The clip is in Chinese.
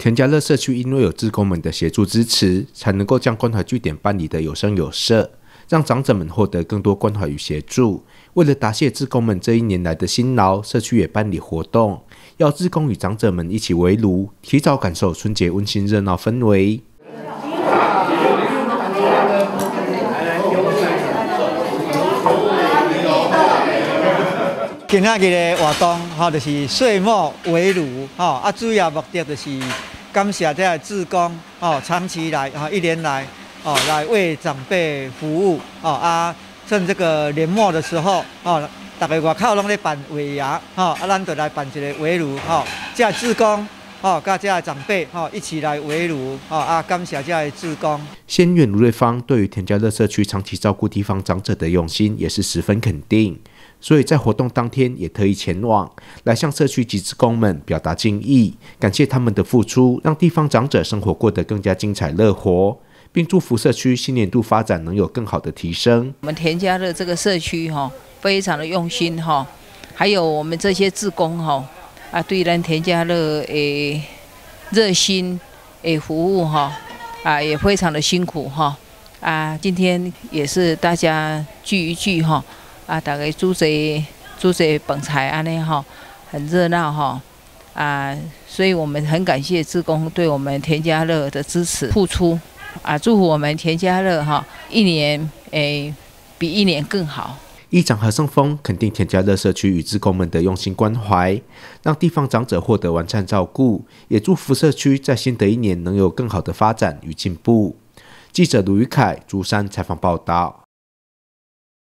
田家乐社区因为有志工们的协助支持，才能够将关怀据点办理的有声有色，让长者们获得更多关怀与协助。为了答谢志工们这一年来的辛劳，社区也办理活动，要志工与长者们一起围炉，提早感受春节温馨热闹氛围。今日个活动就是岁末围炉哈，啊，主要目的就是感谢这志工长期以来哈，一年来哦，来为长辈服务哦，啊，趁这个年末的时候哦，大家外口拢在办围牙吼，啊，咱就来办一个围炉吼，这志工吼，加这长辈吼，一起来围炉吼，啊，感谢这志工。先院卢瑞芳对于田家乐社区长期照顾地方长者的用心，也是十分肯定。所以在活动当天也特意前往，来向社区及职工们表达敬意，感谢他们的付出，让地方长者生活过得更加精彩乐活，并祝福社区新年度发展能有更好的提升。我们田家乐这个社区哈，非常的用心哈，还有我们这些志工哈，啊，对人田家乐诶热心诶服务哈，啊，也非常的辛苦哈，啊，今天也是大家聚一聚哈。啊，大概诸位诸位本才安尼哈，很热闹哈啊，所以我们很感谢志工对我们田家乐的支持付出啊，祝福我们田家乐哈，一年诶比一年更好。一长和胜峰肯定田家乐社区与志工们的用心关怀，让地方长者获得完善照顾，也祝福社区在新的一年能有更好的发展与进步。记者卢宇凯，竹山采访报道。